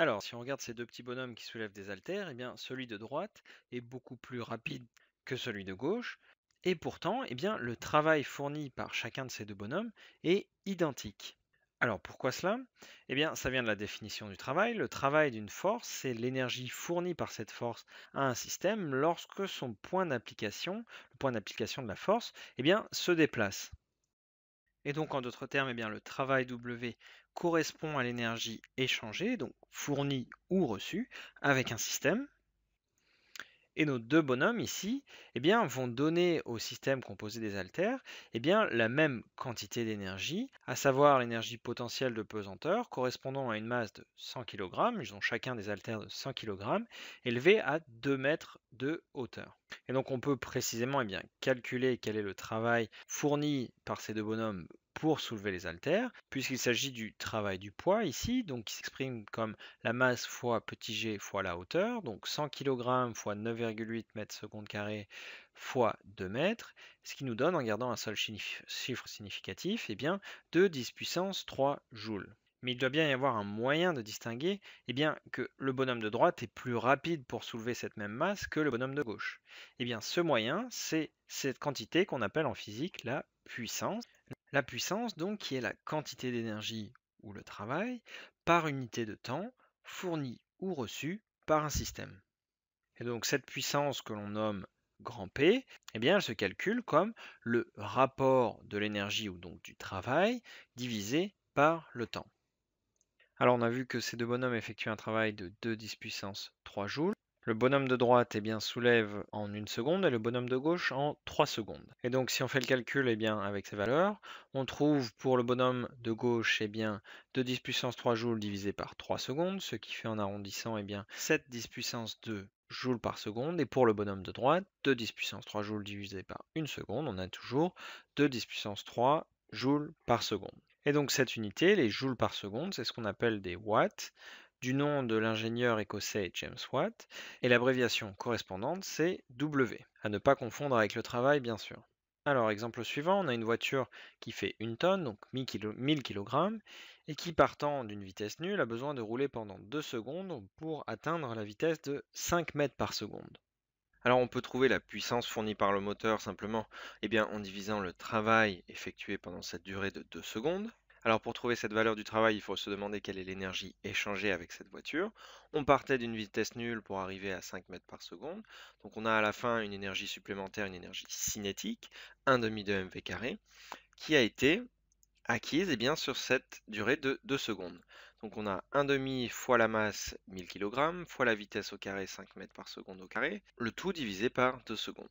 Alors, si on regarde ces deux petits bonhommes qui soulèvent des haltères, eh bien, celui de droite est beaucoup plus rapide que celui de gauche, et pourtant, eh bien, le travail fourni par chacun de ces deux bonhommes est identique. Alors pourquoi cela Eh bien, ça vient de la définition du travail. Le travail d'une force, c'est l'énergie fournie par cette force à un système lorsque son point d'application, le point d'application de la force, eh bien, se déplace. Et donc, en d'autres termes, eh bien, le travail W correspond à l'énergie échangée, donc fournie ou reçue, avec un système. Et nos deux bonhommes ici eh bien, vont donner au système composé des haltères eh bien, la même quantité d'énergie, à savoir l'énergie potentielle de pesanteur correspondant à une masse de 100 kg, ils ont chacun des haltères de 100 kg, élevés à 2 mètres de hauteur. Et donc on peut précisément eh bien, calculer quel est le travail fourni par ces deux bonhommes pour soulever les haltères, puisqu'il s'agit du travail du poids ici, donc qui s'exprime comme la masse fois petit g fois la hauteur, donc 100 kg fois 9,8 mètres seconde carré fois 2 mètres, ce qui nous donne, en gardant un seul chiffre significatif, et eh bien 2 10 puissance 3 joules. Mais il doit bien y avoir un moyen de distinguer et eh bien, que le bonhomme de droite est plus rapide pour soulever cette même masse que le bonhomme de gauche. Et eh bien, ce moyen, c'est cette quantité qu'on appelle en physique la puissance. La puissance, donc, qui est la quantité d'énergie ou le travail par unité de temps fournie ou reçue par un système. Et donc cette puissance que l'on nomme grand P, eh bien, elle se calcule comme le rapport de l'énergie ou donc du travail divisé par le temps. Alors on a vu que ces deux bonhommes effectuent un travail de 2 10 puissance 3 joules. Le bonhomme de droite eh bien, soulève en une seconde et le bonhomme de gauche en 3 secondes. Et donc si on fait le calcul eh bien, avec ces valeurs, on trouve pour le bonhomme de gauche eh bien, 2 10 puissance 3 joules divisé par 3 secondes, ce qui fait en arrondissant bien, 7 10 puissance 2 joules par seconde. Et pour le bonhomme de droite, 2 10 puissance 3 joules divisé par 1 seconde, on a toujours 2 10 puissance 3 joules par seconde. Et donc cette unité, les joules par seconde, c'est ce qu'on appelle des watts du nom de l'ingénieur écossais James Watt, et l'abréviation correspondante c'est W, à ne pas confondre avec le travail bien sûr. Alors, exemple suivant, on a une voiture qui fait une tonne, donc 1000 kg, et qui partant d'une vitesse nulle a besoin de rouler pendant 2 secondes pour atteindre la vitesse de 5 mètres par seconde. Alors on peut trouver la puissance fournie par le moteur simplement eh bien, en divisant le travail effectué pendant cette durée de 2 secondes alors pour trouver cette valeur du travail, il faut se demander quelle est l'énergie échangée avec cette voiture. On partait d'une vitesse nulle pour arriver à 5 mètres par seconde. Donc on a à la fin une énergie supplémentaire, une énergie cinétique, 1 demi de mv carré, qui a été acquise et eh bien, sur cette durée de 2 secondes. Donc on a 1,5 demi fois la masse 1000 kg fois la vitesse au carré 5 mètres par seconde au carré, le tout divisé par 2 secondes.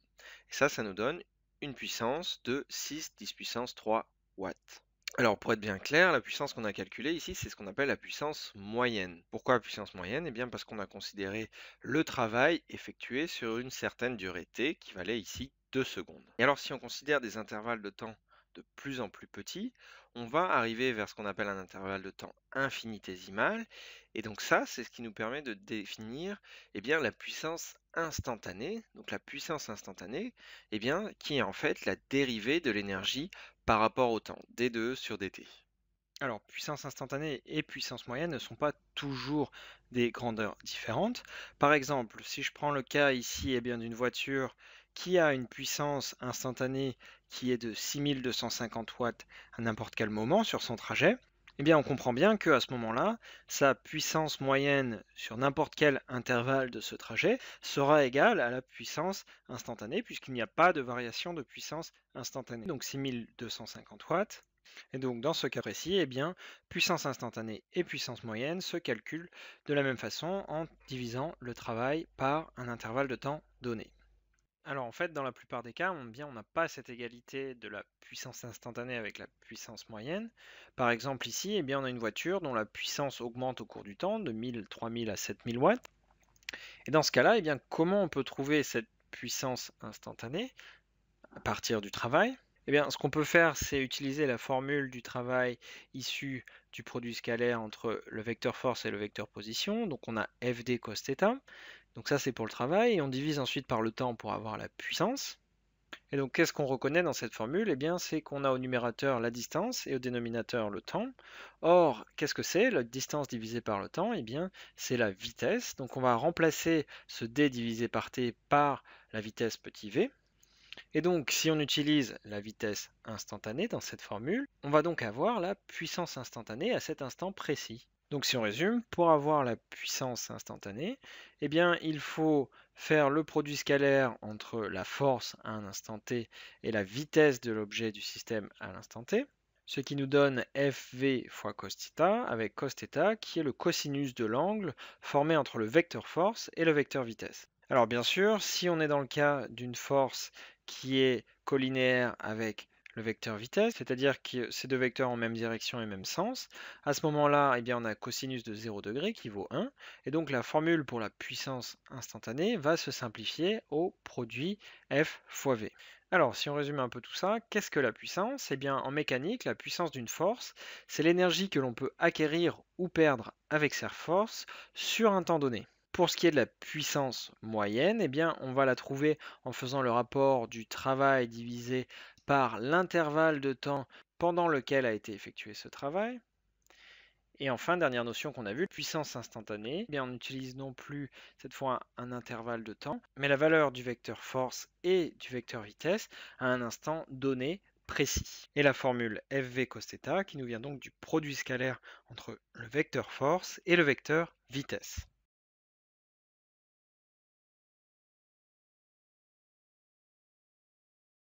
Et ça, ça nous donne une puissance de 6 10 puissance 3 watts. Alors pour être bien clair, la puissance qu'on a calculée ici, c'est ce qu'on appelle la puissance moyenne. Pourquoi la puissance moyenne Eh bien parce qu'on a considéré le travail effectué sur une certaine durée t qui valait ici 2 secondes. Et alors si on considère des intervalles de temps de plus en plus petits, on va arriver vers ce qu'on appelle un intervalle de temps infinitésimal. Et donc ça, c'est ce qui nous permet de définir eh bien, la puissance instantanée. Donc la puissance instantanée, eh bien, qui est en fait la dérivée de l'énergie par rapport au temps, D2 sur DT. Alors, puissance instantanée et puissance moyenne ne sont pas toujours des grandeurs différentes. Par exemple, si je prends le cas ici et eh bien d'une voiture qui a une puissance instantanée qui est de 6250 watts à n'importe quel moment sur son trajet, eh on comprend bien qu'à ce moment-là, sa puissance moyenne sur n'importe quel intervalle de ce trajet sera égale à la puissance instantanée, puisqu'il n'y a pas de variation de puissance instantanée. Donc 6250 watts. Et donc dans ce cas précis, eh bien, puissance instantanée et puissance moyenne se calculent de la même façon en divisant le travail par un intervalle de temps donné. Alors en fait, dans la plupart des cas, on, n'a pas cette égalité de la puissance instantanée avec la puissance moyenne. Par exemple ici, eh bien, on a une voiture dont la puissance augmente au cours du temps de 1000, 3000 à 7000 watts. Et dans ce cas-là, eh bien, comment on peut trouver cette puissance instantanée à partir du travail eh bien, ce qu'on peut faire, c'est utiliser la formule du travail issu du produit scalaire entre le vecteur force et le vecteur position. Donc on a FD cos Donc ça, c'est pour le travail. Et on divise ensuite par le temps pour avoir la puissance. Et donc, qu'est-ce qu'on reconnaît dans cette formule Eh bien, c'est qu'on a au numérateur la distance et au dénominateur le temps. Or, qu'est-ce que c'est La distance divisée par le temps, eh bien, c'est la vitesse. Donc, on va remplacer ce d divisé par t par la vitesse petit v. Et donc, si on utilise la vitesse instantanée dans cette formule, on va donc avoir la puissance instantanée à cet instant précis. Donc si on résume, pour avoir la puissance instantanée, eh bien, il faut faire le produit scalaire entre la force à un instant t et la vitesse de l'objet du système à l'instant t, ce qui nous donne fv fois cos avec cos qui est le cosinus de l'angle formé entre le vecteur force et le vecteur vitesse. Alors bien sûr, si on est dans le cas d'une force qui est collinéaire avec le vecteur vitesse, c'est-à-dire que ces deux vecteurs ont même direction et même sens. À ce moment-là, eh bien, on a cosinus de 0 degré qui vaut 1, et donc la formule pour la puissance instantanée va se simplifier au produit F fois V. Alors, si on résume un peu tout ça, qu'est-ce que la puissance Eh bien, en mécanique, la puissance d'une force, c'est l'énergie que l'on peut acquérir ou perdre avec cette force sur un temps donné. Pour ce qui est de la puissance moyenne, eh bien, on va la trouver en faisant le rapport du travail divisé par l'intervalle de temps pendant lequel a été effectué ce travail. Et enfin, dernière notion qu'on a vue, puissance instantanée. Eh bien, on n'utilise non plus cette fois un, intervalle de temps, mais la valeur du vecteur force et du vecteur vitesse à un instant donné précis. Et la formule FV cos qui nous vient donc du produit scalaire entre le vecteur force et le vecteur vitesse.